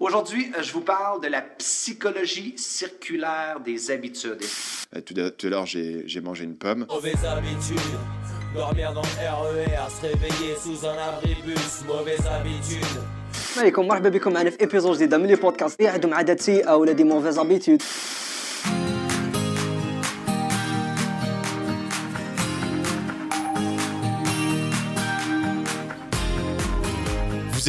Aujourd'hui, euh, je vous parle de la psychologie circulaire des habitudes. Euh, tout à l'heure, j'ai mangé une pomme. Mauvaise habitude, Dormir dans le RER, e se réveiller sous un abribus, mauvaise habitude. عليكم مرحبا بكم معنا في ايبيزود جديده من لي بودكاست اللي عندهم عادات سيئه ولا دي موفيز habitudes.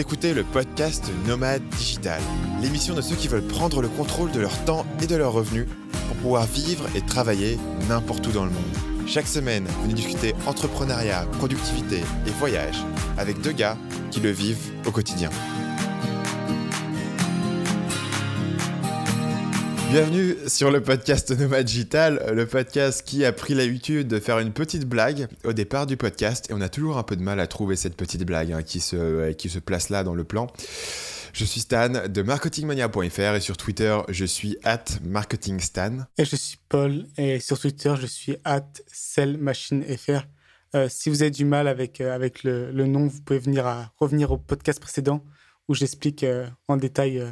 écoutez le podcast Nomade Digital, l'émission de ceux qui veulent prendre le contrôle de leur temps et de leurs revenus pour pouvoir vivre et travailler n'importe où dans le monde. Chaque semaine, venez discuter entrepreneuriat, productivité et voyage avec deux gars qui le vivent au quotidien. Bienvenue sur le podcast Nomad Digital, euh, le podcast qui a pris l'habitude de faire une petite blague au départ du podcast et on a toujours un peu de mal à trouver cette petite blague hein, qui, se, euh, qui se place là dans le plan. Je suis Stan de marketingmania.fr et sur Twitter, je suis at marketingstan. Et je suis Paul et sur Twitter, je suis at sellmachinefr. Euh, si vous avez du mal avec, avec le, le, nom, vous pouvez venir à, revenir au podcast précédent où j'explique en détail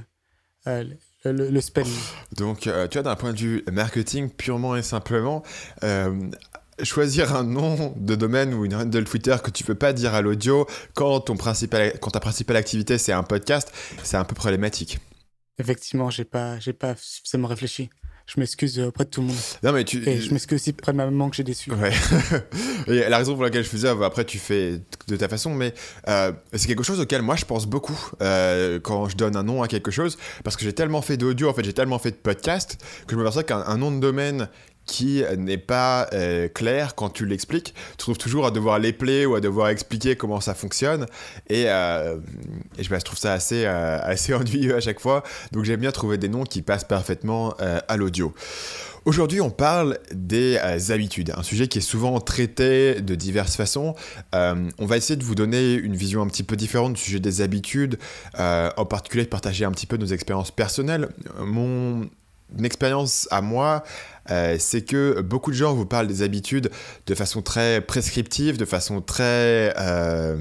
euh, le, Donc, euh, tu vois, d'un point de vue marketing, purement et simplement, euh, choisir un nom de domaine ou une handle Twitter que tu peux pas dire à l'audio quand, quand ta principale activité c'est un podcast, c'est un peu problématique. Effectivement, j'ai pas, j'ai pas suffisamment réfléchi je m'excuse euh, auprès de tout le monde. Non, mais tu... Et je m'excuse aussi auprès de ma maman que j'ai déçu. Ouais. Et la raison pour laquelle je faisais, bah, après tu fais de ta façon, mais euh, c'est quelque chose auquel moi je pense beaucoup euh, quand je donne un nom à quelque chose, parce que j'ai tellement fait d'audio, en fait j'ai tellement fait de podcast, que je me perçois qu'un nom de domaine qui n'est pas euh, clair quand tu l'expliques. Tu trouves toujours à devoir l'épeler ou à devoir expliquer comment ça fonctionne. Et, euh, bah, je, trouve ça assez, euh, assez ennuyeux à chaque fois. Donc j'aime bien trouver des noms qui passent parfaitement à l'audio. Aujourd'hui, on parle des habitudes, un sujet qui est souvent traité de diverses façons. on va essayer de vous donner une vision un petit peu différente du sujet des habitudes, en particulier de partager un petit peu nos expériences personnelles. Mon expérience à moi euh, c'est que beaucoup de gens vous parlent des habitudes de façon très prescriptive, de façon très euh,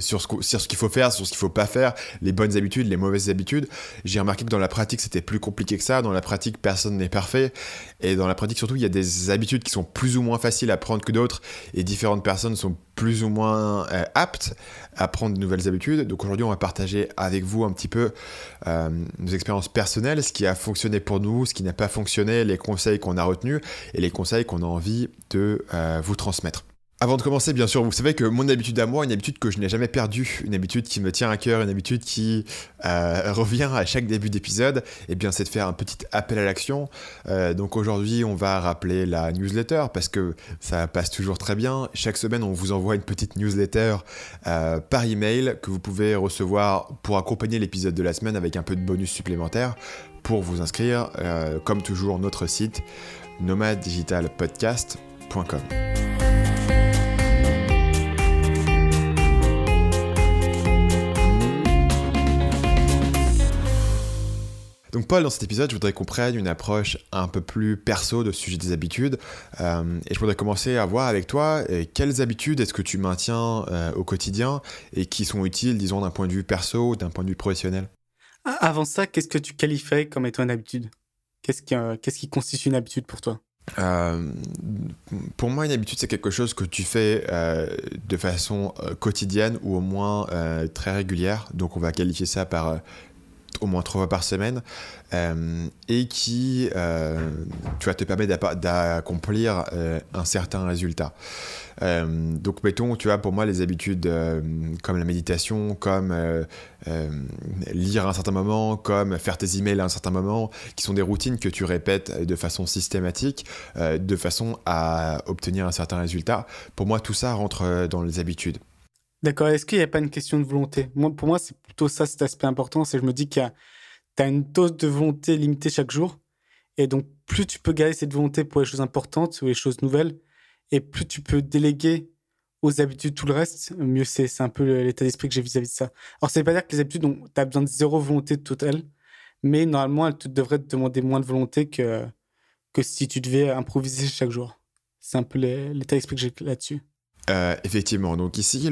sur ce, sur ce qu'il faut faire, sur ce qu'il faut pas faire, les bonnes habitudes, les mauvaises habitudes. J'ai remarqué que dans la pratique, c'était plus compliqué que ça. Dans la pratique, personne n'est parfait. Et dans la pratique, surtout, il y a des habitudes qui sont plus ou moins faciles à prendre que d'autres. Et différentes personnes sont plus ou moins euh, aptes à prendre de nouvelles habitudes. Donc aujourd'hui, on va partager avec vous un petit peu nos expériences personnelles, ce qui a fonctionné pour nous, ce qui n'a pas fonctionné, les conseils conseils qu'on a retenus et les conseils qu'on a envie de euh, vous transmettre. Avant de commencer, bien sûr, vous savez que mon habitude à moi, une habitude que je n'ai jamais perdue, une habitude qui me tient à cœur, une habitude qui euh, revient à chaque début d'épisode, eh bien c'est de faire un petit appel à l'action. Euh, donc aujourd'hui, on va rappeler la newsletter parce que ça passe toujours très bien. Chaque semaine, on vous envoie une petite newsletter euh, par email que vous pouvez recevoir pour accompagner l'épisode de la semaine avec un peu de bonus supplémentaire pour vous inscrire. Euh, comme toujours, notre site nomaddigitalpodcast.com. Paul, dans cet épisode, je voudrais qu'on prenne une approche un peu plus perso de ce sujet des habitudes. Euh, et je voudrais commencer à voir avec toi euh, quelles habitudes est-ce que tu maintiens euh, au quotidien et qui sont utiles, disons, d'un point de vue perso ou d'un point de vue professionnel. Avant ça, qu'est-ce que tu qualifies comme étant une habitude qu'est-ce qui, qu'est-ce qui constitue une habitude pour toi pour moi, une habitude, c'est quelque chose que tu fais de façon quotidienne ou au moins très régulière. Donc, on va qualifier ça par au moins trois fois par semaine euh, et qui euh, tu vois, te permet d'accomplir euh, un certain résultat. donc mettons, tu vois, pour moi, les habitudes comme la méditation, comme lire à un certain moment, comme faire tes emails à un certain moment, qui sont des routines que tu répètes de façon systématique, de façon à obtenir un certain résultat, pour moi, tout ça rentre dans les habitudes. D'accord. Est-ce qu'il n'y a pas une question de volonté moi, Pour moi, c'est plutôt ça cet aspect important. C'est je me dis que tu as une dose de volonté limitée chaque jour. Et donc, plus tu peux garder cette volonté pour les choses importantes ou les choses nouvelles, et plus tu peux déléguer aux habitudes tout le reste, mieux c'est. C'est un peu l'état d'esprit que j'ai vis-à-vis de ça. Alors, ça veut pas dire que les habitudes, tu as besoin de zéro volonté de totale, mais normalement, elles te devraient te demander moins de volonté que, que si tu devais improviser chaque jour. C'est un peu l'état d'esprit que j'ai là-dessus. Euh, effectivement, donc ici,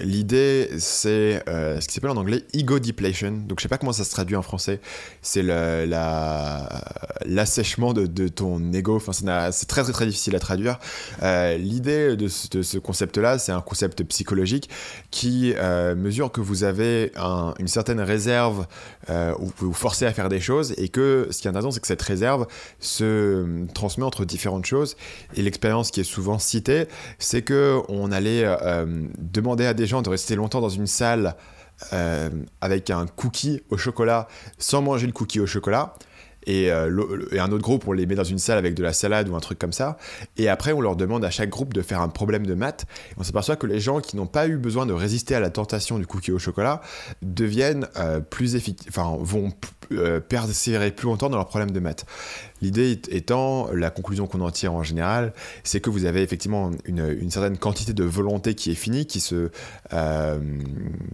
l'idée, c'est euh, ce qui s'appelle en anglais ego depletion. Donc je sais pas comment ça se traduit en français. C'est l'assèchement la, de, de, ton ego. Enfin, c'est très, très très difficile à traduire. Euh, l'idée de, ce concept-là, c'est un concept psychologique qui mesure que vous avez une certaine réserve où vous vous forcez à faire des choses et que ce qui est intéressant, c'est que cette réserve se transmet entre différentes choses. Et l'expérience qui est souvent citée, c'est que on allait euh, demander à des gens de rester longtemps dans une salle euh, avec un cookie au chocolat sans manger le cookie au chocolat euh, et, un autre groupe, on les met dans une salle avec de la salade ou un truc comme ça. Et après, on leur demande à chaque groupe de faire un problème de maths. Et on s'aperçoit que les gens qui n'ont pas eu besoin de résister à la tentation du cookie au chocolat deviennent euh, plus efficaces, enfin, vont euh, persévérer plus longtemps dans leurs problème de maths. L'idée étant, la conclusion qu'on en tire en général, c'est que vous avez effectivement une, certaine quantité de volonté qui est finie, qui, se,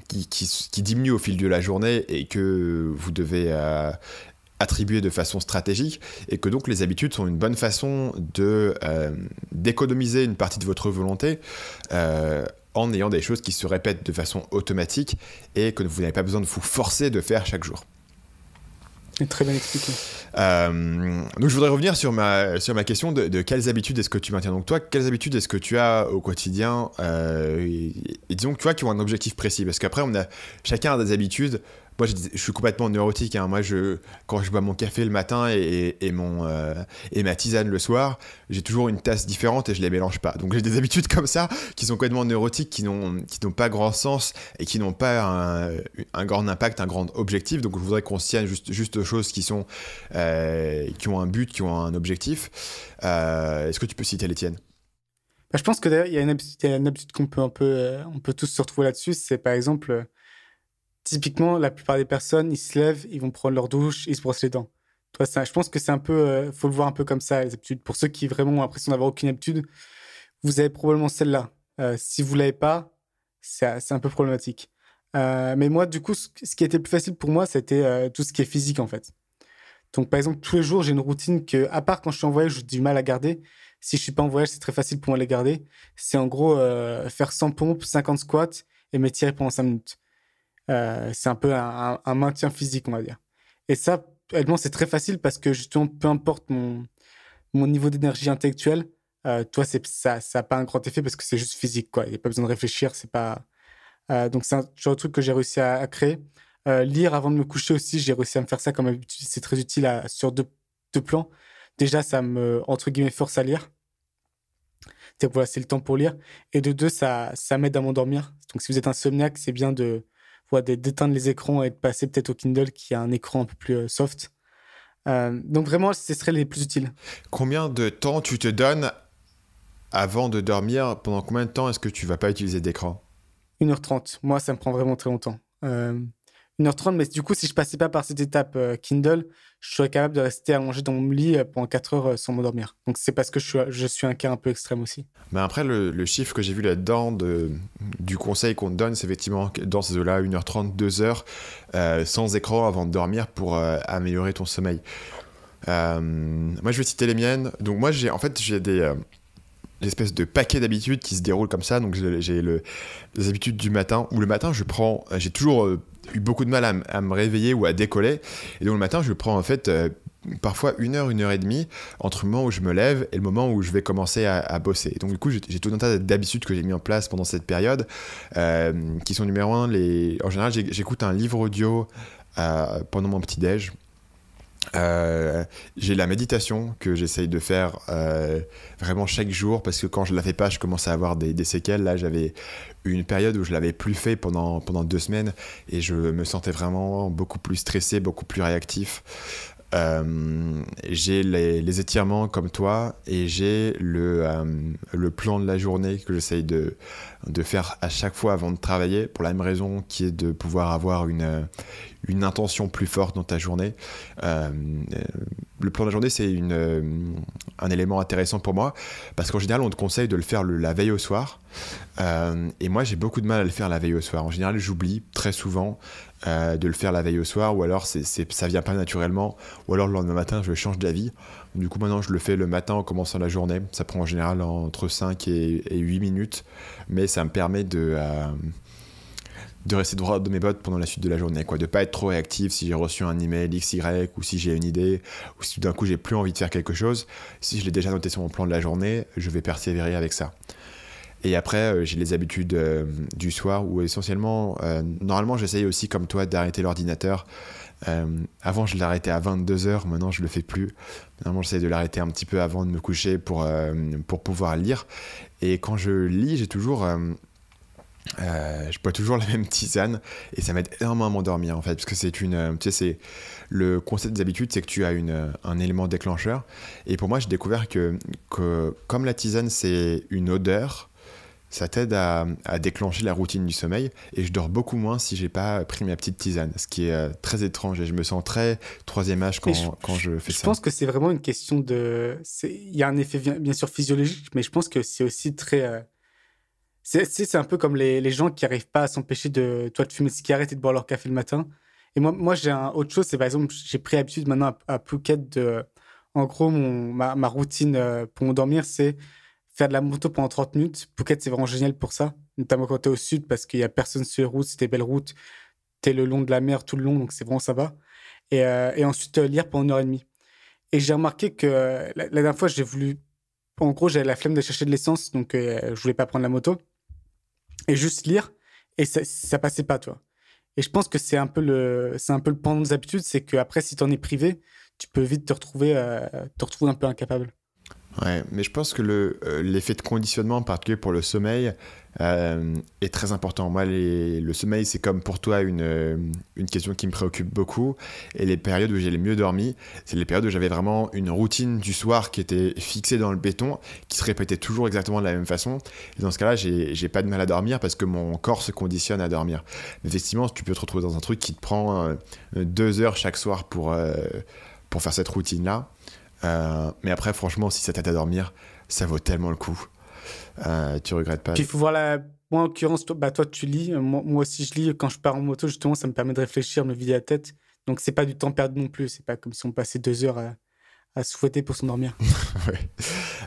qui, qui, diminue au fil de la journée et que vous devez attribuées de façon stratégique et que donc les habitudes sont une bonne façon de euh, d'économiser une partie de votre volonté euh, en ayant des choses qui se répètent de façon automatique et que vous n'avez pas besoin de vous forcer de faire chaque jour. Très bien expliqué. Euh, donc je voudrais revenir sur ma, sur ma question de, quelles habitudes est-ce que tu maintiens. Donc toi, quelles habitudes est-ce que tu as au quotidien et, disons que tu vois qui ont un objectif précis Parce qu'après, on a chacun a des habitudes moi je, suis complètement neurotique. Hein. Moi, je, quand je bois mon café le matin et, mon, euh, et ma tisane le soir, j'ai toujours une tasse différente et je les mélange pas. Donc j'ai des habitudes comme ça qui sont complètement neurotiques, qui n'ont pas grand sens et qui n'ont pas un, grand impact, un grand objectif. Donc je voudrais qu'on se tienne juste, juste, aux choses qui, sont, euh, qui ont un but, qui ont un objectif. Euh, est-ce que tu peux citer les tiennes bah, Je pense que d'ailleurs, il y a une habitude, qu'on peut un peu, on peut tous se retrouver là-dessus. C'est par exemple typiquement, la plupart des personnes, ils se lèvent, ils vont prendre leur douche, ils se brossent les dents. Toi, ça, je pense que c'est un peu, euh, faut le voir un peu comme ça, les habitudes. Pour ceux qui vraiment ont l'impression d'avoir aucune habitude, vous avez probablement celle-là. Euh, si vous l'avez pas, c'est un peu problématique. Euh, mais moi, du coup, ce, qui était plus facile pour moi, c'était tout ce qui est physique, en fait. Donc, par exemple, tous les jours, j'ai une routine que, à part quand je suis en voyage, j'ai du mal à garder. Si je suis pas en voyage, c'est très facile pour moi de les garder. C'est en gros faire 100 pompes, 50 squats et m'étirer pendant 5 minutes. Euh, c'est un peu un, maintien physique, on va dire. Et ça, c'est très facile parce que justement, peu importe mon, mon niveau d'énergie intellectuelle, euh, toi, ça n'a pas un grand effet parce que c'est juste physique, quoi. Il n'y a pas besoin de réfléchir, c'est pas. Euh, donc, c'est un genre de truc que j'ai réussi à, créer. Euh, lire avant de me coucher aussi, j'ai réussi à me faire ça comme habitude. C'est très utile sur deux, plans. Déjà, ça me, entre guillemets, force à lire c'est voilà, le temps pour lire. Et de deux, ça, ça m'aide à m'endormir. Donc, si vous êtes insomniaque, c'est bien de, d'éteindre les écrans et de passer peut-être au Kindle qui a un écran un peu plus euh, soft. Euh, donc vraiment, ce serait les plus utiles. Combien de temps tu te donnes avant de dormir Pendant combien de temps est-ce que tu vas pas utiliser d'écran 1h30. Moi, ça me prend vraiment très longtemps. Euh, 1h30, mais du coup, si je passais pas par cette étape euh, Kindle, je serais capable de rester allongé dans mon lit euh, pendant 4 heures euh, sans me dormir. Donc c'est parce que je suis, un cas un peu extrême aussi. Mais après, le, chiffre que j'ai vu là-dedans du conseil qu'on donne, c'est effectivement dans ces eaux-là, 1h30, 2h, sans écran avant de dormir pour améliorer ton sommeil. moi, je vais citer les miennes. Donc moi, j'ai en fait, j'ai des espèces de paquet d'habitudes qui se déroulent comme ça. Donc j'ai les habitudes du matin, où le matin, je prends, j'ai toujours eu beaucoup de mal à, me réveiller ou à décoller. Et donc le matin, je prends en fait euh, parfois une heure, une heure et demie entre le moment où je me lève et le moment où je vais commencer à, bosser. Et donc du coup, j'ai tout un tas d'habitudes que j'ai mis en place pendant cette période, euh, qui sont numéro un, les... en général, j'écoute un livre audio euh, pendant mon petit déj. Euh, j'ai la méditation que j'essaye de faire euh, vraiment chaque jour parce que quand je la fais pas, je commence à avoir des, séquelles. Là, j'avais une période où je l'avais plus fait pendant, pendant deux semaines et je me sentais vraiment beaucoup plus stressé, beaucoup plus réactif. Euh, j'ai les, étirements comme toi et j'ai le, le, plan de la journée que j'essaye de, de, faire à chaque fois avant de travailler pour la même raison qui est de pouvoir avoir une, une intention plus forte dans ta journée. Euh, euh, le plan de la journée, c'est euh, un élément intéressant pour moi parce qu'en général, on te conseille de le faire la veille au soir. et moi, j'ai beaucoup de mal à le faire la veille au soir. En général, j'oublie très souvent de le faire la veille au soir, ou alors c'est, ça vient pas naturellement, ou alors le lendemain matin, je change d'avis. Du coup, maintenant, je le fais le matin en commençant la journée. Ça prend en général entre 5 et, 8 minutes, mais ça me permet de, de rester droit de mes bottes pendant la suite de la journée, quoi. De pas être trop réactif si j'ai reçu un email XY ou si j'ai une idée ou si d'un coup j'ai plus envie de faire quelque chose. Si je l'ai déjà noté sur mon plan de la journée, je vais persévérer avec ça. Et après, euh, j'ai les habitudes euh, du soir où essentiellement, euh, normalement, j'essaye aussi comme toi d'arrêter l'ordinateur. avant, je l'arrêtais à 22h, maintenant, je le fais plus. Normalement, j'essaye de l'arrêter un petit peu avant de me coucher pour, pour pouvoir lire. Et quand je lis, j'ai toujours euh, je bois toujours la même tisane et ça m'aide énormément à m'endormir en fait parce que c'est une euh, tu sais c'est le concept des habitudes c'est que tu as une, euh, un élément déclencheur et pour moi j'ai découvert que, que, comme la tisane c'est une odeur ça t'aide à, à, déclencher la routine du sommeil et je dors beaucoup moins si j'ai pas pris ma petite tisane ce qui est très étrange et je me sens très troisième âge quand je, quand je fais ça. Je pense que c'est vraiment une question de il y a un effet bien sûr physiologique mais je pense que c'est aussi très c'est un peu comme les, gens qui n'arrivent pas à s'empêcher de, toi, de fumer une cigarette et de boire leur café le matin. Et moi, moi j'ai un autre chose, c'est par exemple, j'ai pris l'habitude maintenant à, Phuket de. En gros, ma, routine euh, pour dormir, c'est faire de la moto pendant 30 minutes. Phuket, c'est vraiment génial pour ça, notamment quand tu es au sud, parce qu'il n'y a personne sur les routes, c'est des belles routes. Tu es le long de la mer tout le long, donc c'est vraiment sympa. Et, euh, et ensuite, euh, lire pendant une heure et demie. Et j'ai remarqué que la, dernière fois, j'ai voulu. En gros, j'avais la flemme de chercher de l'essence, donc je voulais pas prendre la moto et juste lire et ça, passait pas, toi. Et je pense que c'est un peu le, c'est un peu le pendant des habitudes, c'est qu'après, si t'en es privé, tu peux vite te retrouver, euh, te retrouver un peu incapable. Ouais, mais je pense que euh, l'effet de conditionnement, en particulier pour le sommeil, euh, est très important. Moi, le sommeil, c'est comme pour toi une, euh, une, question qui me préoccupe beaucoup. Et les périodes où j'ai le mieux dormi, c'est les périodes où j'avais vraiment une routine du soir qui était fixée dans le béton, qui se répétait toujours exactement de la même façon. Et dans ce cas-là, j'ai pas de mal à dormir parce que mon corps se conditionne à dormir. Mais effectivement, tu peux te retrouver dans un truc qui te prend deux heures chaque soir pour, pour faire cette routine-là. Euh, mais après, franchement, si ça t'aide à dormir, ça vaut tellement le coup. Euh, tu regrettes pas. Puis il faut voir la. Moi, en l'occurrence, toi, bah, tu lis. Euh, moi, aussi, je lis. Quand je pars en moto, justement, ça me permet de réfléchir, me vider la tête. Donc, c'est pas du temps perdu non plus. C'est pas comme si on passait deux heures à, se souhaiter pour s'endormir. ouais.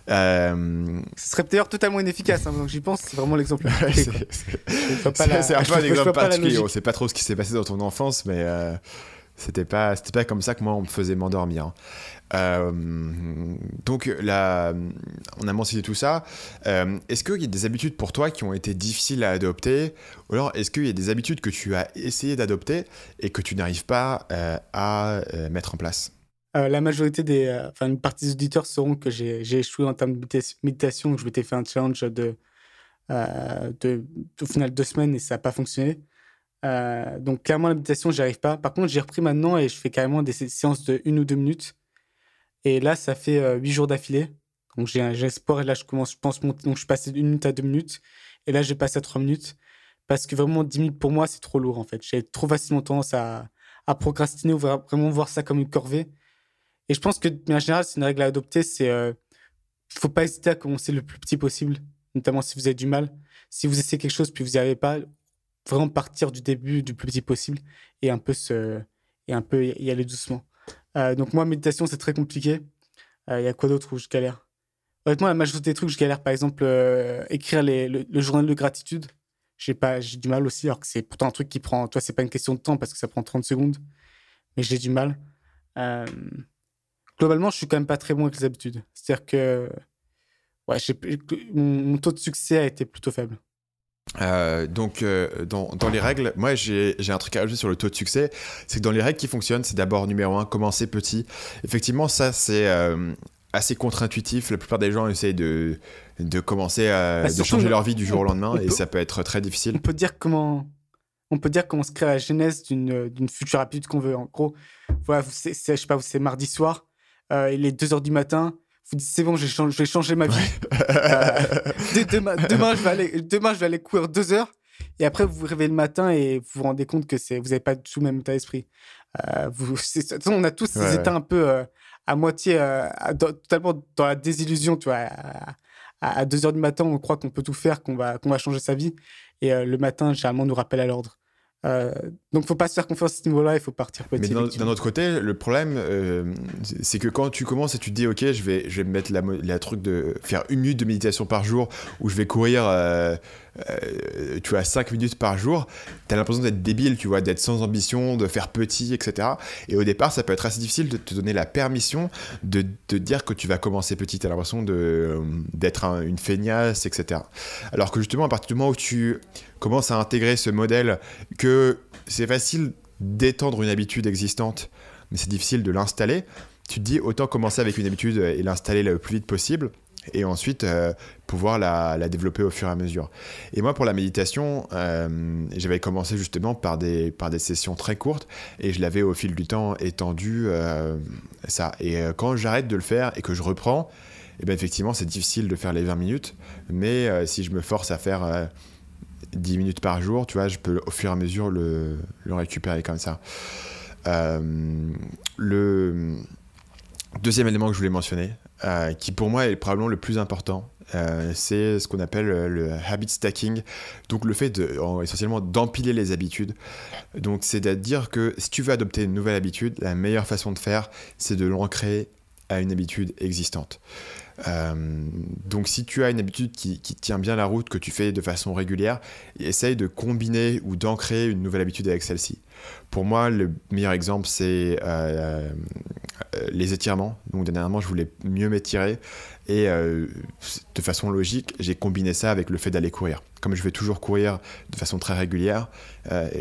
Euh, ce serait d'ailleurs totalement inefficace. Hein. donc, j'y pense, c'est vraiment l'exemple. c'est un peu un exemple particulier. On sait pas trop ce qui s'est passé dans ton enfance, mais. Euh c'était pas c'était pas comme ça que moi on me faisait m'endormir hein. Euh, donc, là, on a mentionné tout ça. Euh, est-ce qu'il y a des habitudes pour toi qui ont été difficiles à adopter Ou alors, est-ce qu'il y a des habitudes que tu as essayé d'adopter et que tu n'arrives pas euh, à mettre en place la majorité des, enfin une partie des auditeurs sauront que j'ai échoué en termes de méditation, que je m'étais fait un challenge de, de, au final deux semaines et ça n'a pas fonctionné. donc clairement la méditation j'y arrive pas. Par contre j'ai repris maintenant et je fais carrément des séances de une ou deux minutes et là, ça fait euh, huit jours d'affilée. Donc j'ai un espoir et là, je commence, je pense, Donc je suis passé d'une minute à deux minutes. Et là, j'ai passé à trois minutes. Parce que vraiment, dix minutes pour moi, c'est trop lourd en fait. J'ai trop facilement tendance à, procrastiner ou vraiment voir ça comme une corvée. Et je pense que, en général, c'est une règle à adopter c'est ne euh, faut pas hésiter à commencer le plus petit possible, notamment si vous avez du mal. Si vous essayez quelque chose puis vous n'y arrivez pas, vraiment partir du début, du plus petit possible et un peu et un peu y aller doucement. Euh, donc moi, méditation, c'est très compliqué. Euh, il y a quoi d'autre où je galère Honnêtement, la majorité des trucs, je galère. Par exemple, euh, écrire le, journal de gratitude. J'ai pas, j'ai du mal aussi, alors que c'est pourtant un truc qui prend. Toi, c'est pas une question de temps parce que ça prend 30 secondes, mais j'ai du mal. globalement, je suis quand même pas très bon avec les habitudes. C'est-à-dire que, ouais, mon taux de succès a été plutôt faible. Euh, donc, euh, dans, les règles, moi j'ai un truc à rajouter sur le taux de succès. C'est que dans les règles qui fonctionnent, c'est d'abord numéro un, commencer petit. Effectivement, ça c'est euh, assez contre-intuitif. La plupart des gens essayent de, de commencer à bah, de changer leur vie du jour au lendemain et ça peut être très difficile. On peut dire comment. On peut dire comment se crée la genèse d'une future habitude qu'on veut. En gros, voilà, c'est, je sais pas, c'est mardi soir, il est 2h du matin, vous dites c'est bon, j'ai changé, je vais changer ma vie. Euh, demain, demain, je vais aller, demain, je vais aller courir deux heures. Et après, vous vous réveillez le matin et vous vous rendez compte que vous n'avez pas du tout le même état d'esprit. Euh, vous, on a tous ces états un peu euh, à moitié, totalement dans la désillusion. Tu vois, à, deux heures du matin, on croit qu'on peut tout faire, qu'on va, qu'on va changer sa vie. Et le matin, généralement, on nous rappelle à l'ordre. Euh, donc, faut pas se faire confiance à ce niveau-là, il faut partir petit. Mais d'un autre côté, le problème, euh, c'est que quand tu commences et tu te dis, ok, je vais, je vais mettre la, truc de faire une minute de méditation par jour, ou je vais courir. Euh, euh, tu as 5 minutes par jour, tu as l'impression d'être débile, tu vois, d'être sans ambition, de faire petit, etc. Et au départ, ça peut être assez difficile de te donner la permission de te dire que tu vas commencer petit. Tu as l'impression euh, d'être une feignasse, etc. Alors que justement, à partir du moment où tu commences à intégrer ce modèle, que c'est facile d'étendre une habitude existante, mais c'est difficile de l'installer, tu te dis autant commencer avec une habitude et l'installer le plus vite possible et ensuite euh, pouvoir la, développer au fur et à mesure. Et moi, pour la méditation, euh, j'avais commencé justement par des, par des sessions très courtes et je l'avais au fil du temps étendu euh, ça. Et quand j'arrête de le faire et que je reprends, eh bien effectivement, c'est difficile de faire les 20 minutes, mais si je me force à faire 10 minutes par jour, tu vois, je peux au fur et à mesure le récupérer comme ça. le deuxième élément que je voulais mentionner, euh, qui pour moi est probablement le plus important. Euh, c'est ce qu'on appelle euh, le habit stacking, donc le fait de, essentiellement d'empiler les habitudes. Donc c'est-à-dire que si tu veux adopter une nouvelle habitude, la meilleure façon de faire, c'est de l'ancrer à une habitude existante. Euh, donc si tu as une habitude qui, tient bien la route, que tu fais de façon régulière, essaye de combiner ou d'ancrer une nouvelle habitude avec celle-ci. Pour moi, le meilleur exemple, c'est euh, euh, les étirements. Donc dernièrement, je voulais mieux m'étirer et de façon logique, j'ai combiné ça avec le fait d'aller courir. Comme je vais toujours courir de façon très régulière,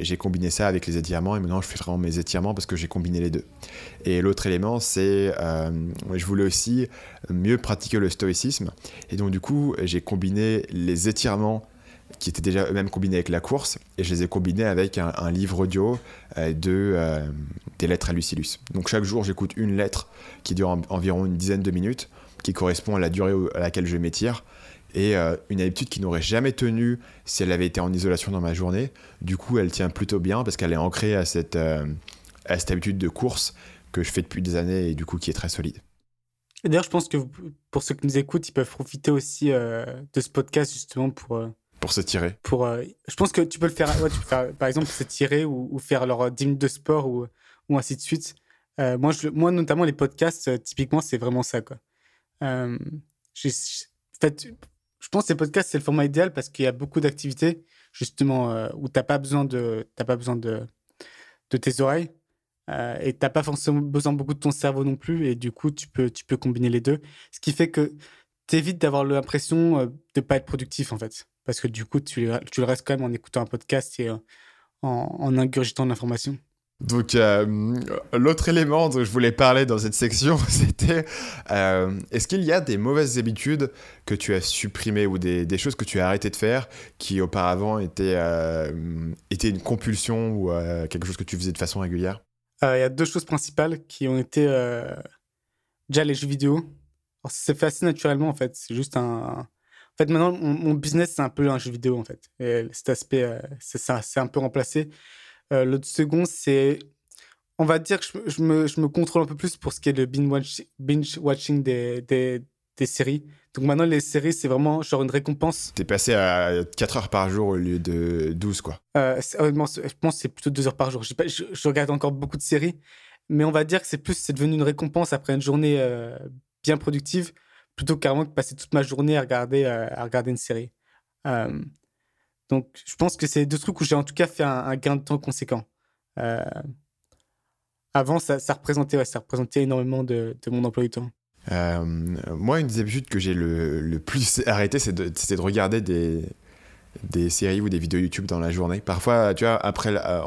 j'ai combiné ça avec les étirements et maintenant je fais vraiment mes étirements parce que j'ai combiné les deux. Et l'autre élément, c'est euh, je voulais aussi mieux pratiquer le stoïcisme. Et donc du coup, j'ai combiné les étirements qui étaient déjà eux-mêmes combinés avec la course, et je les ai combinés avec un, livre audio euh, de, euh, des lettres à Lucilus. Donc chaque jour, j'écoute une lettre qui dure environ une dizaine de minutes, qui correspond à la durée à laquelle je m'étire, et euh, une habitude qui n'aurait jamais tenu si elle avait été en isolation dans ma journée. Du coup, elle tient plutôt bien parce qu'elle est ancrée à cette, à cette habitude de course que je fais depuis des années et du coup qui est très solide. D'ailleurs, je pense que pour ceux qui nous écoutent, ils peuvent profiter aussi euh, de ce podcast justement pour. Euh, pour pour tirer. Pour, euh, je pense que tu peux le faire, par exemple se tirer ou, faire leur 10 de sport ou, ou ainsi de suite. moi, je, moi, notamment, les podcasts, typiquement, c'est vraiment ça. Quoi. Je, je pense que les podcasts, c'est le format idéal parce qu'il y a beaucoup d'activités justement où tu n'as pas besoin, de, as pas besoin de, de tes oreilles et euh, et t'as pas forcément besoin beaucoup de ton cerveau non plus. Et du coup, tu peux, tu peux combiner les deux. Ce qui fait que tu évites d'avoir l'impression euh, de ne pas être productif, en fait. Parce que du coup, tu, le restes quand même en écoutant un podcast et euh, en, ingurgitant de l'information. Donc, l'autre élément dont je voulais parler dans cette section, c'était est-ce qu'il y a des mauvaises habitudes que tu as supprimées ou des, choses que tu as arrêté de faire qui auparavant étaient, étaient une compulsion ou quelque chose que tu faisais de façon régulière euh, il y a deux choses principales qui ont été euh, déjà les jeux vidéo. C'est fait assez naturellement en fait. C'est juste un, en fait, maintenant, mon, business, c'est un peu un jeu vidéo, en fait. Et cet aspect, euh, c'est ça, c'est un peu remplacé. Le second, c'est. On va dire que je, me, je, me, contrôle un peu plus pour ce qui est le binge-watching binge -watching des, des, des, séries. Donc maintenant, les séries, c'est vraiment genre une récompense. T'es passé à 4 heures par jour au lieu de 12, quoi. Euh, je pense que c'est plutôt 2 heures par jour. je, regarde encore beaucoup de séries, mais on va dire que c'est plus, c'est devenu une récompense après une journée euh, bien productive, plutôt carrément de passer toute ma journée à regarder, euh, à regarder une série. donc je pense que c'est deux trucs où j'ai en tout cas fait un, gain de temps conséquent. avant, ça, représentait, ça représentait énormément de, de mon emploi du temps. Euh, moi, une des habitudes que j'ai le, plus arrêté, c'est de, regarder des, séries ou des vidéos YouTube dans la journée. Parfois, tu vois, après, euh,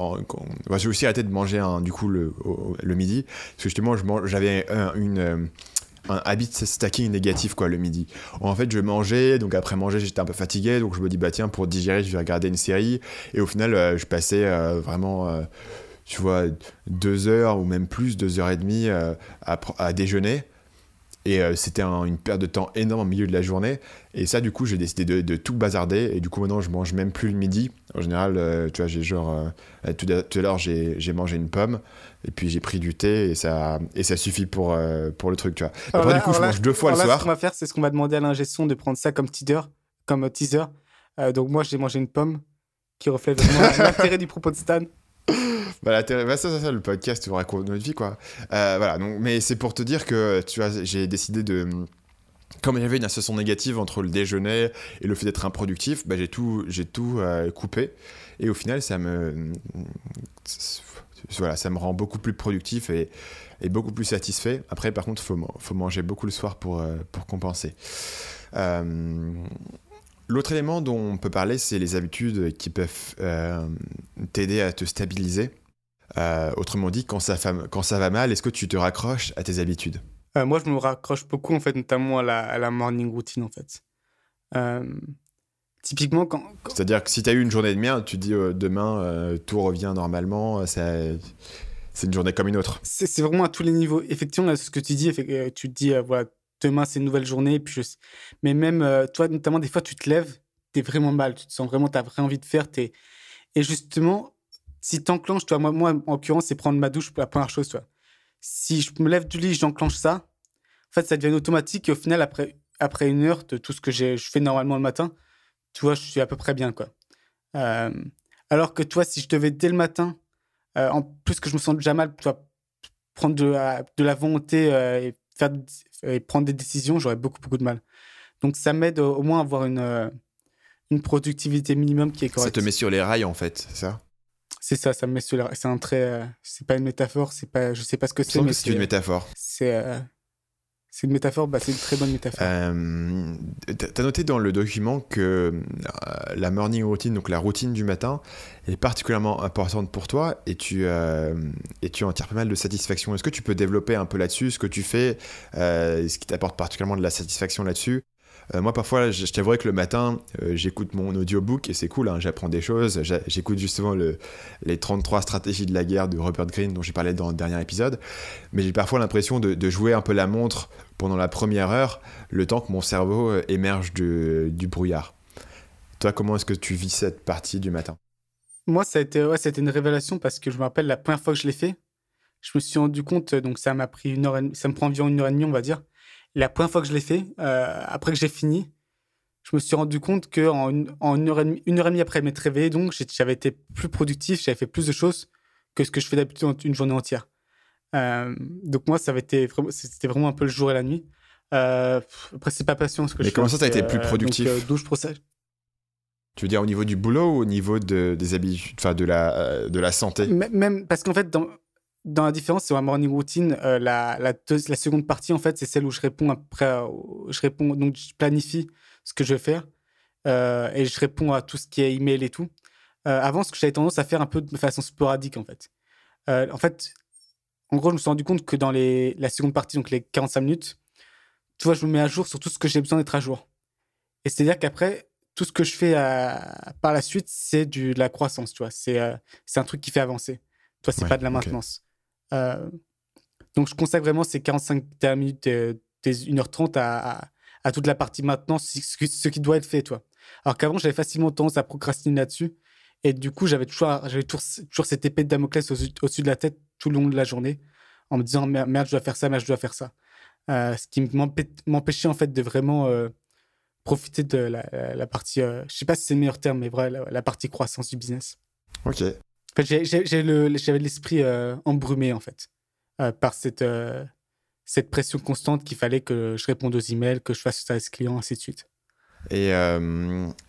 j'ai aussi arrêté de manger du coup le, le, midi, parce que justement, j'avais un, une euh, un habit stacking négatif quoi le midi. En fait, je mangeais, donc après manger, j'étais un peu fatigué, donc je me dis bah tiens pour digérer, je vais regarder une série. Et au final, je passais vraiment tu vois, deux heures ou même plus, deux heures et demie à déjeuner, et euh, c'était une perte de temps énorme au milieu de la journée. Et ça, du coup, j'ai décidé de, tout bazarder. Et du coup, maintenant, je mange même plus le midi. En général, euh, tu vois, j'ai genre. Euh, tout à l'heure, j'ai mangé une pomme. Et puis, j'ai pris du thé. Et ça, et ça suffit pour, pour le truc, tu vois. Après, du coup, je mange deux fois le soir. Ce qu'on va faire, c'est ce qu'on m'a demander à l'ingestion de prendre ça comme teaser. Comme teaser. donc, moi, j'ai mangé une pomme qui reflète l'intérêt du propos de Stan. Voilà, bah, bah, ça, ça, ça, le podcast, tu raconte notre vie, quoi. Euh, voilà, donc, mais c'est pour te dire que, tu vois, j'ai décidé de comme il y avait une association négative entre le déjeuner et le fait d'être improductif, bah, j'ai tout, j'ai tout euh, coupé. Et au final, ça me, voilà, ça me rend beaucoup plus productif et, et beaucoup plus satisfait. Après, par contre, il faut, manger beaucoup le soir pour, euh, pour compenser. L'autre élément dont on peut parler, c'est les habitudes qui peuvent t'aider à te stabiliser. Euh, autrement dit, quand ça, va mal, est-ce que tu te raccroches à tes habitudes euh, Moi, je me raccroche beaucoup, en fait, notamment à la, morning routine, en fait. Euh, typiquement, quand. C'est-à-dire que si tu as eu une journée de merde, tu te dis demain, tout revient normalement, C'est une journée comme une autre. C'est vraiment à tous les niveaux. Effectivement, ce que tu dis, tu te dis, voilà, demain c'est une nouvelle journée. puis Mais même, toi, notamment, des fois, tu te lèves, tu es vraiment mal, tu te sens vraiment, tu as vraiment envie de faire. Et justement, si t'enclenches, toi, moi, en l'occurrence, c'est prendre ma douche pour la première chose, toi. Si je me lève du lit, j'enclenche ça, en fait, ça devient automatique et au final, après, après une heure de tout ce que je fais normalement le matin, tu vois, je suis à peu près bien, quoi. Euh, alors que toi, si je devais dès le matin, euh, en plus que je me sens déjà mal, prendre de la, volonté euh, et, faire, et prendre des décisions, j'aurais beaucoup, beaucoup de mal. Donc ça m'aide au moins à avoir une, une productivité minimum qui est correcte. Ça te met sur les rails en fait, c'est ça c'est ça, ça me met sur la... C'est un trait. Euh, c'est pas une métaphore, c'est pas. Je sais pas ce que c'est. mais c'est une euh, métaphore. Euh, c'est. une métaphore, bah, c'est une très bonne métaphore. T'as tu noté dans le document que la morning routine, donc la routine du matin, est particulièrement importante pour toi et tu, et tu en tires pas mal de satisfaction. Est-ce que tu peux développer un peu là-dessus ce que tu fais, ce qui t'apporte particulièrement de la satisfaction là-dessus euh, moi, parfois, je, je que le matin, euh, j'écoute mon audiobook et c'est cool, hein, j'apprends des choses. J'écoute justement le, les 33 stratégies de la guerre de Robert Greene dont j'ai parlé dans le dernier épisode. Mais j'ai parfois l'impression de, jouer un peu la montre pendant la première heure, le temps que mon cerveau euh, émerge du brouillard. Toi, comment est-ce que tu vis cette partie du matin Moi, ça a, été, une révélation parce que je me rappelle la première fois que je l'ai fait, je me suis rendu compte, donc ça m'a pris une heure, ça me prend environ une heure et demie, on va dire. La première fois que je l'ai fait, euh, après que j'ai fini, je me suis rendu compte qu'en une, en une, heure et demie, une heure après m'être réveillé, donc j'avais été plus productif, j'avais fait plus de choses que ce que je fais d'habitude une journée entière. Euh, donc moi, ça avait été c'était vraiment un peu le jour et la nuit. Euh, après, c'est pas passion. ce que Mais comment ça, t'as été plus productif donc, je procède Tu veux dire au niveau du boulot ou au niveau de, des habitudes, enfin de la, de la santé Même parce qu'en fait, dans, dans la différence, c'est ma morning routine, euh, la, la, seconde partie, en fait, c'est celle où je réponds après. Euh, je réponds, donc je planifie ce que je vais faire euh, et je réponds à tout ce qui est email et tout. avant, ce que j'avais tendance à faire un peu de façon sporadique, en fait. en fait, en gros, je me suis rendu compte que dans les, la seconde partie, donc les 45 minutes, tu vois, je me mets à jour sur tout ce que j'ai besoin d'être à jour. Et c'est-à-dire qu'après, tout ce que je fais par la suite, c'est de la croissance, tu vois. C'est un truc qui fait avancer. Toi, c'est pas de la maintenance. Euh, donc, je consacre vraiment ces 45 minutes, 1h30 à, toute la partie maintenant, ce, ce qui doit être fait, toi. Alors qu'avant, j'avais facilement tendance à procrastiner là-dessus. Et du coup, j'avais toujours, cette épée de Damoclès au-dessus de la tête tout le long de la journée, en me disant merde, je dois faire ça, merde, je dois faire ça. Euh, ce qui m'empêchait en fait de vraiment euh, profiter de la, partie, je je sais pas si c'est le meilleur terme, mais vrai, la, la partie croissance du business. Ok. En fait, j'avais l'esprit euh, embrumé, en fait, euh, par cette, euh, cette pression constante qu'il fallait que je réponde aux emails, que je fasse ça à ce client, ainsi de suite. Et,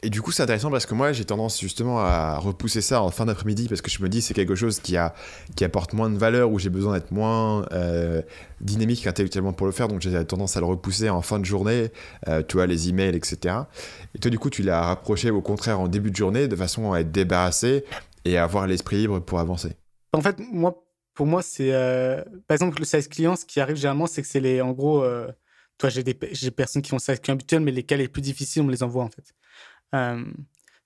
du coup, c'est intéressant parce que moi, j'ai tendance justement à repousser ça en fin d'après-midi parce que je me dis c'est quelque chose qui, a, qui apporte moins de valeur, ou j'ai besoin d'être moins dynamique intellectuellement pour le faire. Donc, j'ai tendance à le repousser en fin de journée, tu vois, les emails, etc. Et toi, du coup, tu l'as rapproché au contraire en début de journée de façon à être débarrassé et avoir l'esprit libre pour avancer. En fait, moi, pour moi, c'est. Euh, par exemple, le size client, ce qui arrive généralement, c'est que c'est les. En gros, euh, toi, j'ai des, personnes qui font size client habituel, mais lesquelles les plus difficiles, on me les envoie, en fait. Euh,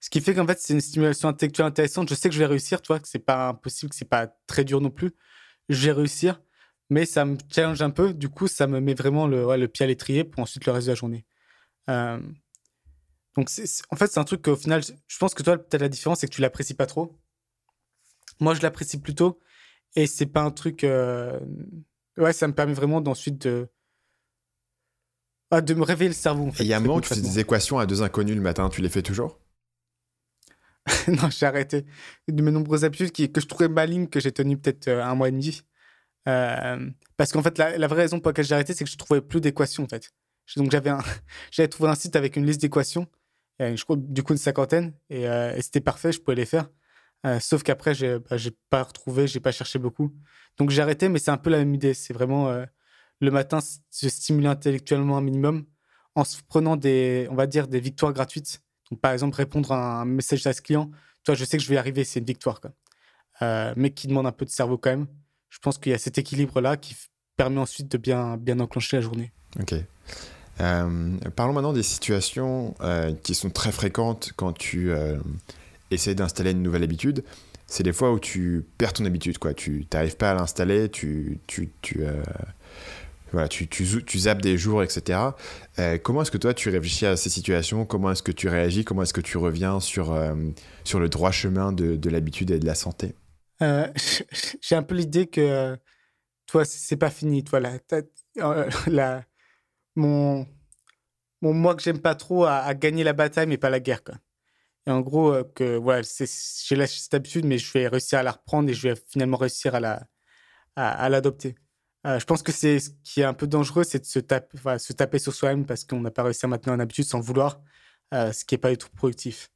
ce qui fait qu'en fait, c'est une stimulation intellectuelle intéressante. Je sais que je vais réussir, tu vois, que c'est pas impossible, que c'est pas très dur non plus. Je vais réussir, mais ça me challenge un peu. Du coup, ça me met vraiment le, le pied à l'étrier pour ensuite le reste de la journée. donc, en fait, c'est un truc qu'au final, je pense que toi, peut-être la différence, c'est que tu l'apprécies pas trop moi, je l'apprécie plutôt. Et c'est pas un truc. Euh, ouais, ça me permet vraiment d'ensuite de. Ah, de me réveiller le cerveau. et il y a un moment tu fais des équations à deux inconnus le matin, tu les fais toujours Non, j'ai arrêté. De mes nombreuses habitudes qui, que je trouvais malignes, que j'ai tenu peut-être euh, un mois et demi. Euh, parce qu'en fait, la, vraie raison pour laquelle j'ai arrêté, c'est que je trouvais plus d'équations en fait. Donc j'avais j'avais trouvé un site avec une liste d'équations, je crois du coup une cinquantaine, et c'était parfait, je pouvais les faire. Euh, sauf qu'après, j'ai n'ai bah, pas retrouvé, j'ai pas cherché beaucoup. Donc j'ai arrêté, mais c'est un peu la même idée. C'est vraiment euh, le matin se stimuler intellectuellement un minimum en se prenant des, on va dire, des victoires gratuites. Donc, par exemple, répondre à un message à ce client. Toi, je sais que je vais y arriver, c'est une victoire, quoi. Euh, mais qui demande un peu de cerveau quand même. Je pense qu'il y a cet équilibre-là qui permet ensuite de bien, bien enclencher la journée. Ok. parlons maintenant des situations qui sont très fréquentes quand tu essayer d'installer une nouvelle habitude, c'est des fois où tu perds ton habitude, quoi. Tu n'arrives pas à l'installer, tu, tu, tu, euh, voilà, tu, tu, tu, zappes des jours, etc. Euh, comment est-ce que toi, tu réfléchis à ces situations Comment est-ce que tu réagis Comment est-ce que tu reviens sur, euh, sur le droit chemin de, de l'habitude et de la santé J'ai un peu l'idée que, toi, c'est pas fini. Toi, la, mon, mon moi que j'aime pas trop à gagner la bataille, mais pas la guerre, quoi. Et en gros, que voilà, j'ai lâché cette habitude, mais je vais réussir à la reprendre et je vais finalement réussir à la, à, l'adopter. je pense que c'est ce qui est un peu dangereux, c'est de se, taper, se taper sur soi-même parce qu'on n'a pas réussi à maintenir une habitude sans vouloir, ce qui n'est pas du tout productif.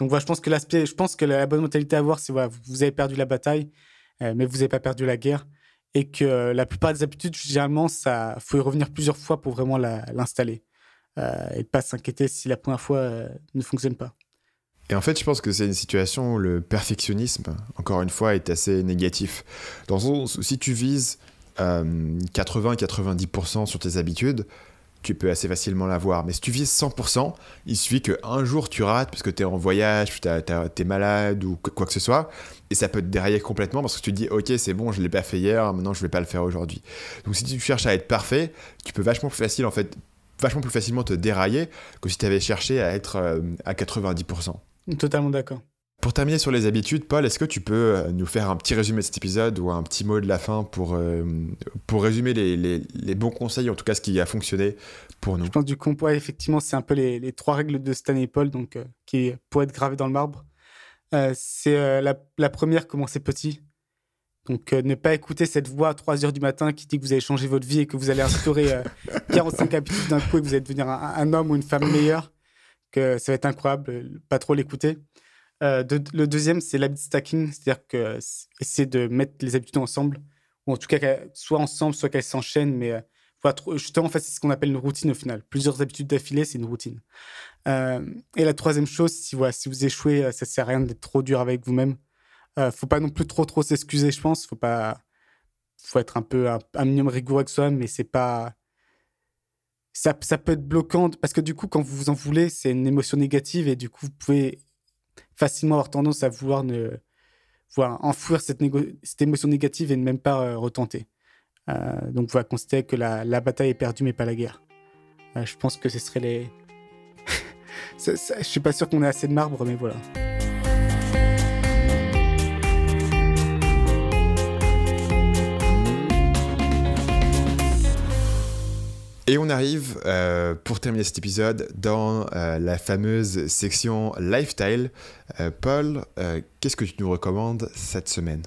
Donc voilà, je pense que l'aspect, je pense que la bonne mentalité à avoir, c'est voilà, vous avez perdu la bataille, mais vous n'avez pas perdu la guerre, et que la plupart des habitudes, généralement, ça, faut y revenir plusieurs fois pour vraiment l'installer et pas s'inquiéter si la première fois ne fonctionne pas. Et en fait, je pense que c'est une situation où le perfectionnisme, encore une fois, est assez négatif. Dans le sens où si tu vises 80-90% euh, sur tes habitudes, tu peux assez facilement l'avoir. Mais si tu vises 100%, il suffit qu'un jour tu rates parce que tu es en voyage, tu es malade ou quoi que ce soit, et ça peut te dérailler complètement parce que tu te dis ok c'est bon, je l'ai pas fait hier, maintenant je vais pas le faire aujourd'hui. Donc si tu cherches à être parfait, tu peux vachement plus facile en fait vachement plus facilement te dérailler que si tu avais cherché à être euh, à 90%. Totalement d'accord. Pour terminer sur les habitudes, Paul, est-ce que tu peux euh, nous faire un petit résumé de cet épisode ou un petit mot de la fin pour, euh, pour résumer les, les, bons conseils, en tout cas ce qui a fonctionné pour nous Je pense du coup effectivement, c'est un peu les, trois règles de Stan et Paul, donc, euh, qui pourraient être gravées dans le marbre. c'est la, première, commencer petit. Donc ne pas écouter cette voix à 3 heures du matin qui dit que vous allez changer votre vie et que vous allez instaurer 45 habitudes d'un coup et que vous allez devenir un, un homme ou une femme meilleure que ça va être incroyable, euh, pas trop l'écouter. Euh, le deuxième, c'est l'habit stacking, c'est-à-dire que euh, essayer de mettre les habitudes ensemble, ou en tout cas soit ensemble, soit qu'elles s'enchaînent, mais justement, en fait, c'est ce qu'on appelle une routine au final. Plusieurs habitudes d'affilée, c'est une routine. et la troisième chose, si, si vous échouez, ça sert à rien d'être trop dur avec vous-même. faut pas non plus trop trop s'excuser, je pense. Faut pas, faut être un peu un, minimum rigoureux avec soi, mais c'est pas ça, ça, peut être bloquant parce que du coup, quand vous vous en voulez, c'est une émotion négative et du coup, vous pouvez facilement avoir tendance à vouloir ne, voir enfouir cette, émotion négative et ne même pas euh, retenter. Euh, donc, voilà, constater que la, la, bataille est perdue, mais pas la guerre. Euh, je pense que ce serait les. Je ça, je suis pas sûr qu'on ait assez de marbre, mais voilà. Et on arrive, euh, pour terminer cet épisode, dans euh, la fameuse section Lifestyle. Euh, Paul, qu'est-ce que tu nous recommandes cette semaine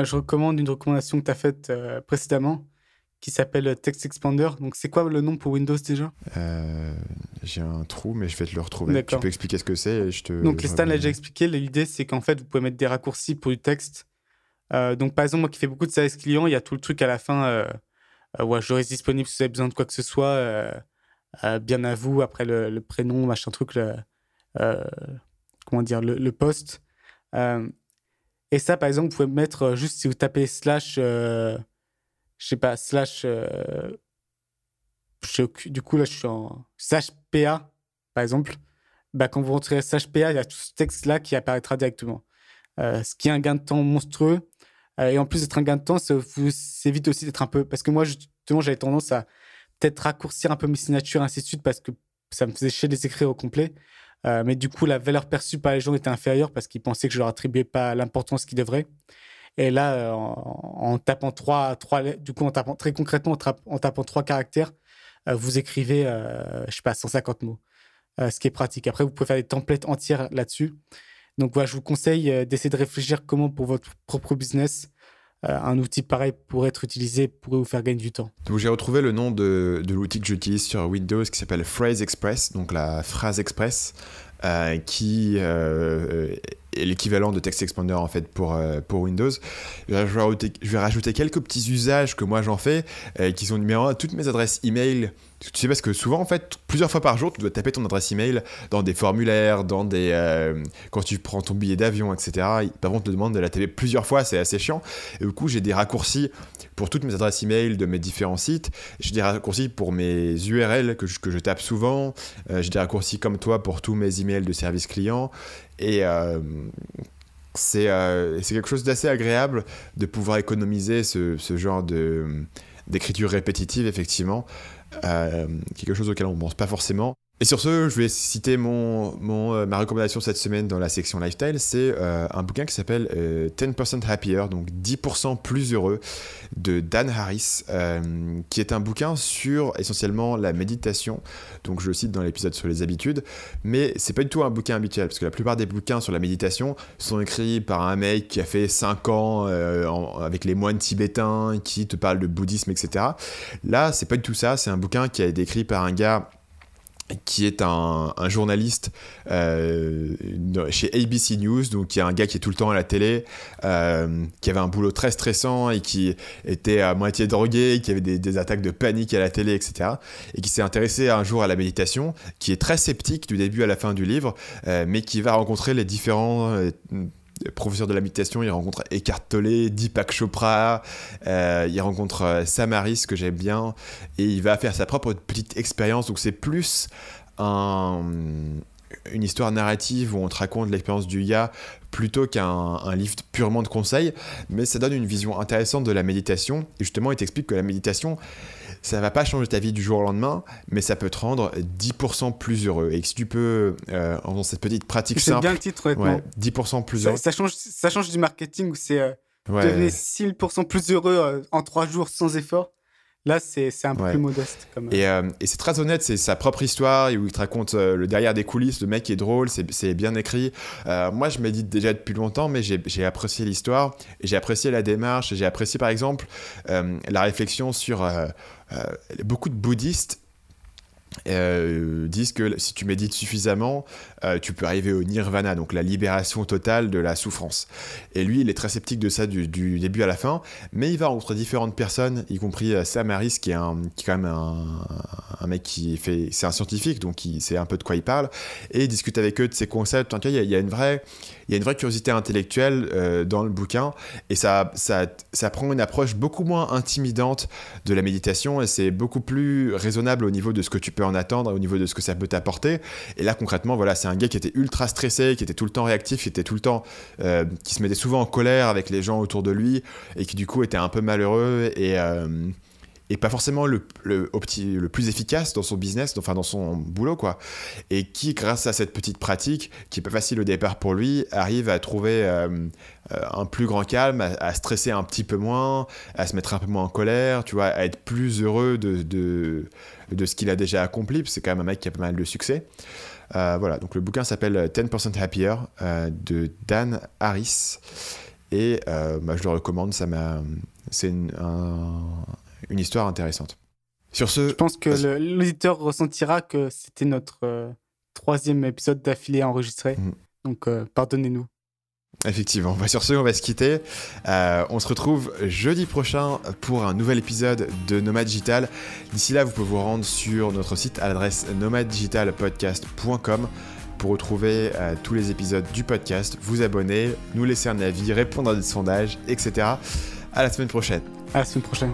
Je recommande une recommandation que tu as faite précédemment, qui s'appelle Text Expander. Donc, c'est quoi le nom pour Windows déjà J'ai un trou, mais je vais te le retrouver. Tu peux expliquer ce que c'est je te... Donc, Stan l'a déjà expliqué. L'idée, c'est qu'en fait, vous pouvez mettre des raccourcis pour du texte. donc, par exemple, moi qui fais beaucoup de service client, il y a tout le truc à la fin ou je reste disponible si vous avez besoin de quoi que ce soit. Euh, euh, bien à vous, après le, prénom, machin truc, le, euh, comment dire, le, poste. et ça, par exemple, vous pouvez mettre juste si vous tapez slash, je sais pas, slash du coup, là, je suis en PA, par exemple. Bah, quand vous rentrez PA », il y a tout ce texte-là qui apparaîtra directement. ce qui est un gain de temps monstrueux. Euh, et en plus d'être un gain de temps, ça vous évite aussi d'être un peu. Parce que moi, justement, j'avais tendance à peut-être raccourcir un peu mes signatures, ainsi de suite, parce que ça me faisait chier de les écrire au complet. Euh, mais du coup, la valeur perçue par les gens était inférieure parce qu'ils pensaient que je leur attribuais pas l'importance qu'ils devraient. Et là, euh, en, tapant trois, trois, du coup, en tapant, très concrètement, en, tapant, trois caractères, vous écrivez, je sais pas, 150 mots, ce qui est pratique. Après, vous pouvez faire des templates entières là-dessus. Donc voilà, je vous conseille euh, d'essayer de réfléchir comment pour votre propre business euh, un outil pareil pourrait être utilisé, pourrait vous faire gagner du temps. j'ai retrouvé le nom de, l'outil que j'utilise sur Windows qui s'appelle Phrase Express, donc la phrase express, euh, qui est l'équivalent de Text Expander en fait pour, pour Windows. Je vais, rajouter, quelques petits usages que moi j'en fais, qui sont numéro un, toutes mes adresses email tu sais parce que souvent en fait plusieurs fois par jour tu dois taper ton adresse email dans des formulaires, dans des euh, quand tu prends ton billet d'avion etc. Par contre on te demande de la taper plusieurs fois, c'est assez chiant. Et du coup j'ai des raccourcis pour toutes mes adresses email de mes différents sites. J'ai des raccourcis pour mes URL que je, que je tape souvent. Euh, j'ai des raccourcis comme toi pour tous mes emails de service client et euh, c'est quelque chose d'assez agréable de pouvoir économiser ce, ce genre d'écriture répétitive effectivement euh, quelque chose auquel on ne pense pas forcément. Et sur ce, je vais citer mon, euh, ma recommandation cette semaine dans la section lifestyle. C'est euh, un bouquin qui s'appelle 10% euh, Happier, donc 10% plus heureux, de Dan Harris, qui est un bouquin sur essentiellement la méditation. Donc je le cite dans l'épisode sur les habitudes, mais c'est pas du tout un bouquin habituel, parce que la plupart des bouquins sur la méditation sont écrits par un mec qui a fait 5 ans avec les moines tibétains, qui te parle de bouddhisme, etc. Là, c'est pas du tout ça. C'est un bouquin qui a été écrit par un gars qui est un, journaliste euh, chez ABC News, donc qui est un gars qui est tout le temps à la télé, euh, qui avait un boulot très stressant et qui était à moitié drogué, qui avait des, attaques de panique à la télé, etc. Et qui s'est intéressé un jour à la méditation, qui est très sceptique du début à la fin du livre, euh, mais qui va rencontrer les différents professeur de la méditation, il rencontre Eckhart Tolle, Deepak Chopra, euh, il rencontre euh, Samaris, que j'aime bien, et il va faire sa propre petite expérience. Donc c'est plus un, une histoire narrative où on te raconte l'expérience du ya plutôt qu'un livre purement de conseils, mais ça donne une vision intéressante de la méditation. Et justement, il t'explique que la méditation, ça va pas changer ta vie du jour au lendemain, mais ça peut te rendre 10% plus heureux. Et si tu peux, euh, en faisant cette petite pratique simple, bien le titre, ouais, 10% plus heureux. Ça, change, ça change du marketing où c'est euh, 6% plus heureux euh, en 3 jours sans effort. Là, c'est un peu plus modeste. Quand même. Euh. Et, et c'est très honnête, c'est sa propre histoire, où il te raconte le derrière des coulisses, le mec est drôle, c'est bien écrit. moi, je médite déjà depuis longtemps, mais j'ai apprécié l'histoire, j'ai apprécié la démarche, j'ai apprécié par exemple la réflexion sur euh, beaucoup de bouddhistes euh, disent que si tu médites suffisamment, euh, tu peux arriver au nirvana, donc la libération totale de la souffrance. Et lui, il est très sceptique de ça du, début à la fin, mais il va rencontrer différentes personnes, y compris Samaris, qui est, un, quand même un, mec qui fait, c'est un scientifique, donc il sait un peu de quoi il parle, et il discute avec eux de ces concepts. En tout cas, il y a une vraie il y a une vraie curiosité intellectuelle euh, dans le bouquin et ça, ça, prend une approche beaucoup moins intimidante de la méditation et c'est beaucoup plus raisonnable au niveau de ce que tu peux en attendre, au niveau de ce que ça peut t'apporter. Et là, concrètement, voilà, c'est un gars qui était ultra stressé, qui était tout le temps réactif, qui était tout le temps, euh, qui se mettait souvent en colère avec les gens autour de lui et qui du coup était un peu malheureux et. Euh, et pas forcément le, le, le, plus efficace dans son business, enfin dans son boulot, quoi. Et qui, grâce à cette petite pratique, qui est pas facile au départ pour lui, arrive à trouver euh, euh, un plus grand calme, à, stresser un petit peu moins, à se mettre un peu moins en colère, tu vois, à être plus heureux de, de, ce qu'il a déjà accompli, c'est quand même un mec qui a pas mal de succès. Euh, voilà, donc le bouquin s'appelle 10% Happier de Dan Harris. Et bah, je le recommande, ça m'a. C'est un, une histoire intéressante. Sur ce, je pense que l'auditeur ressentira que c'était notre euh, troisième épisode d'affilée enregistré. Mhm. Donc, euh, pardonnez-nous. Effectivement. Bah, sur ce, on va se quitter. Euh, on se retrouve jeudi prochain pour un nouvel épisode de Nomad Digital. D'ici là, vous pouvez vous rendre sur notre site à l'adresse nomaddigitalpodcast.com pour retrouver tous les épisodes du podcast, vous abonner, nous laisser un avis, répondre à des sondages, etc. À la semaine prochaine. À la semaine prochaine.